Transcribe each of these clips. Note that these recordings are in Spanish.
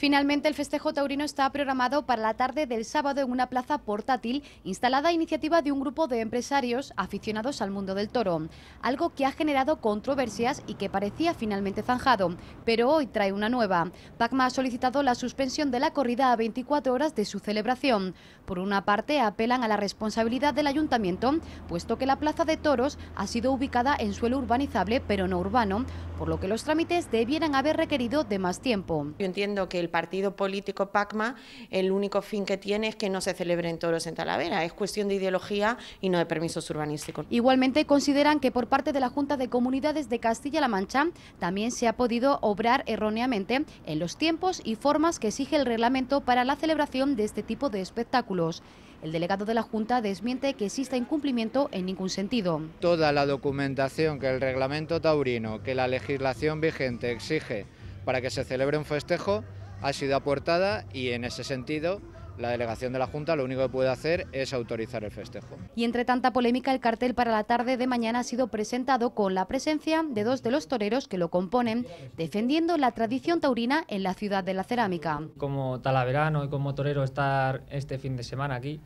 Finalmente, el festejo taurino está programado para la tarde del sábado en una plaza portátil instalada a iniciativa de un grupo de empresarios aficionados al mundo del toro, algo que ha generado controversias y que parecía finalmente zanjado, pero hoy trae una nueva. PACMA ha solicitado la suspensión de la corrida a 24 horas de su celebración. Por una parte, apelan a la responsabilidad del ayuntamiento, puesto que la plaza de toros ha sido ubicada en suelo urbanizable pero no urbano, por lo que los trámites debieran haber requerido de más tiempo. Yo entiendo que el partido político PACMA, el único fin que tiene es que no se celebren toros en Talavera, es cuestión de ideología y no de permisos urbanísticos. Igualmente consideran que por parte de la Junta de Comunidades de Castilla-La Mancha también se ha podido obrar erróneamente en los tiempos y formas que exige el reglamento para la celebración de este tipo de espectáculos. El delegado de la Junta desmiente que exista incumplimiento en ningún sentido. Toda la documentación que el reglamento taurino, que la legislación vigente exige para que se celebre un festejo, ha sido aportada y en ese sentido la delegación de la Junta lo único que puede hacer es autorizar el festejo. Y entre tanta polémica, el cartel para la tarde de mañana ha sido presentado con la presencia de dos de los toreros que lo componen, defendiendo la tradición taurina en la ciudad de la cerámica. Como talaverano y como torero estar este fin de semana aquí,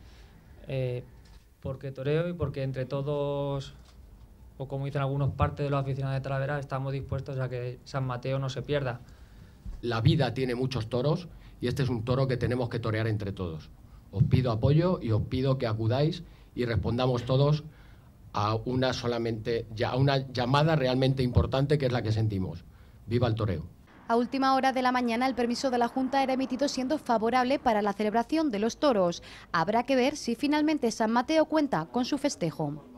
eh, porque toreo y porque entre todos o como dicen algunos, parte de los aficionados de Talavera, estamos dispuestos a que San Mateo no se pierda la vida tiene muchos toros y este es un toro que tenemos que torear entre todos. Os pido apoyo y os pido que acudáis y respondamos todos a una solamente una llamada realmente importante que es la que sentimos. Viva el toreo. A última hora de la mañana el permiso de la Junta era emitido siendo favorable para la celebración de los toros. Habrá que ver si finalmente San Mateo cuenta con su festejo.